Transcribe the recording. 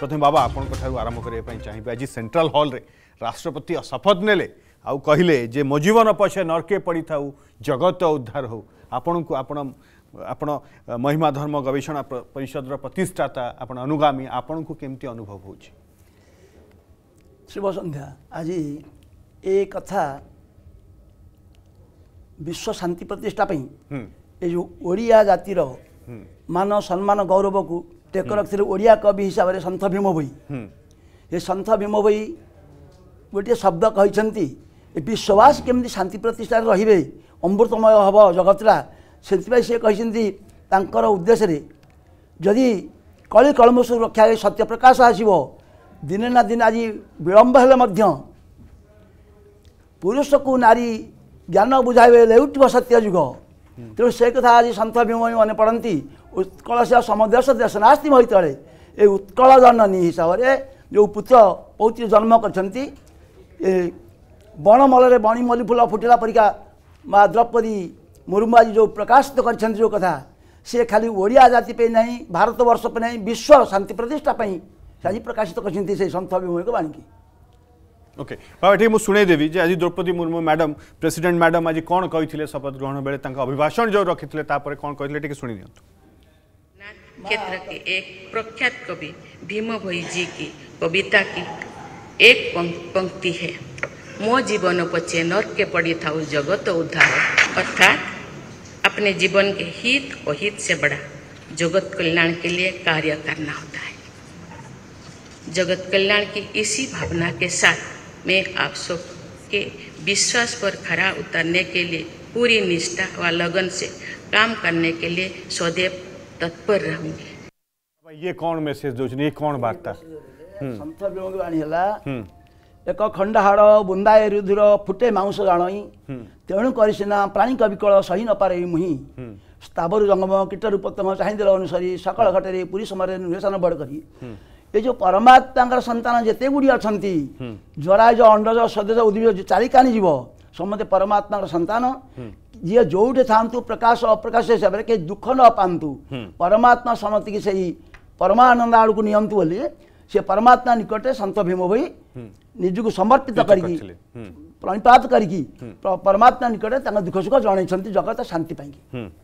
ପ୍ରଥମେ ବାବା ଆପଣଙ୍କଠାରୁ ଆରମ୍ଭ କରିବା ପାଇଁ ଚାହିଁବେ ଆଜି ସେଣ୍ଟ୍ରାଲ ହଲ୍ରେ ରାଷ୍ଟ୍ରପତି ଶପଥ ନେଲେ ଆଉ କହିଲେ ଯେ ମୋ ଜୀବନ ପଛେ ନର୍କେ ପଡ଼ିଥାଉ ଜଗତ ଉଦ୍ଧାର ହେଉ ଆପଣଙ୍କୁ ଆପଣ ଆପଣ ମହିମା ଧର୍ମ ଗବେଷଣା ପରିଷଦର ପ୍ରତିଷ୍ଠାତା ଆପଣ ଅନୁଗାମୀ ଆପଣଙ୍କୁ କେମିତି ଅନୁଭବ ହେଉଛି ଶୁଭ ସନ୍ଧ୍ୟା ଆଜି ଏ କଥା ବିଶ୍ୱ ଶାନ୍ତି ପ୍ରତିଷ୍ଠା ପାଇଁ ଏ ଯେଉଁ ଓଡ଼ିଆ ଜାତିର ମାନ ସମ୍ମାନ ଗୌରବକୁ ଟେକରକ୍ଷୀର ଓଡ଼ିଆ କବି ହିସାବରେ ସନ୍ଥ ଭୀମ ଭୋଇ ଏ ସନ୍ଥ ଭୀମ ଭୋଇ ଗୋଟିଏ ଶବ୍ଦ କହିଛନ୍ତି ଏ ବିଶ୍ୱବାସ କେମିତି ଶାନ୍ତି ପ୍ରତିଷ୍ଠାରେ ରହିବେ ଅମୃତମୟ ହେବ ଜଗତଟା ସେଥିପାଇଁ ସେ କହିଛନ୍ତି ତାଙ୍କର ଉଦ୍ଦେଶ୍ୟରେ ଯଦି କଳି କଳମସରୁ ରକ୍ଷା ହୋଇ ସତ୍ୟପ୍ରକାଶ ଆସିବ ଦିନେ ନା ଦିନେ ଆଜି ବିଳମ୍ବ ହେଲେ ମଧ୍ୟ ପୁରୁଷକୁ ନାରୀ ଜ୍ଞାନ ବୁଝାଇବେ ଲେଉଥିବ ସତ୍ୟ ଯୁଗ ତେଣୁ ସେ କଥା ଆଜି ସନ୍ଥ ଭୀମ ମନେ ପଡ଼ନ୍ତି उ स्कलोसिया समाज सदस्य जसनाथ महितले ए उत्कल जननी हिसाब रे जो पुत्र पौत्र जन्म करछंती ए बणमले बणीमली फुल फुटेला परिका मा द्रौपदी मुरम जी जो प्रकाशित न करछंती कथा से खाली ओडिया जाति पे नै भारतवर्ष पे नै विश्व शांति प्रतिष्ठा पे आज प्रकाशित करछंती से संथ भूमि को बाणकी ओके बाबा भेटे म सुने देबी जे आज Draupadi Murmu madam president madam आज कोन कहिथिले शपथ ग्रहण बेले अभिभाषण जो रखिथिले ता परे कोन कहिथिले ठीक क्षेत्र के एक प्रख्यात कवि भीम भीमभोई जी की कविता की एक पंक्ति है मो जीवन पचे नर के पड़ी था उस जगत उद्धार अर्थात अपने जीवन के हित और हित से बड़ा जगत कल्याण के लिए कार्य करना होता है जगत कल्याण की इसी भावना के साथ मैं आप सब के विश्वास पर खरा उतरने के लिए पूरी निष्ठा व लगन से काम करने के लिए स्वदेव तत्पर रहूंगी ये कौन मेसेज दोचनी कौन वार्ता हम्म। हम्म। संतवाणी हम्म। एक खंडहाड़ बुंदाए रुधिर फुटे माउस गाणई तेणुकरी सिना प्राणी कविकल सही नपारे मुहि स्थावर जंगम कीटरू पतंग चाहिए अनुसारी सकल घटे पूरी समय नुहेसन बड़ करी ये जो परमात्मा संतान जिते गुड़ी अच्छा जराज अंडज सदेज उद्भिज चारिकानी जीव समस्ते परमात्मा संतान ଯିଏ ଯୋଉଠି ଥାଆନ୍ତୁ ପ୍ରକାଶ ଅପ୍ରକାଶ ହିସାବରେ କେହି ଦୁଃଖ ନ ପାଆନ୍ତୁ ପରମାତ୍ମା ସମତିକି ସେଇ ପରମାନନ୍ଦ ଆଡ଼କୁ ନିଅନ୍ତୁ ବୋଲି ସେ ପରମାତ୍ମା ନିକଟରେ ସନ୍ଥ ଭୀମ ହୋଇ ନିଜକୁ ସମର୍ପିତ କରିକି ପ୍ରଣିପାତ କରିକି ପରମାତ୍ମା ନିକଟରେ ତାଙ୍କ ଦୁଃଖ ସୁଖ ଜଣାଇଛନ୍ତି ଜଗତ ଶାନ୍ତି ପାଇଁକି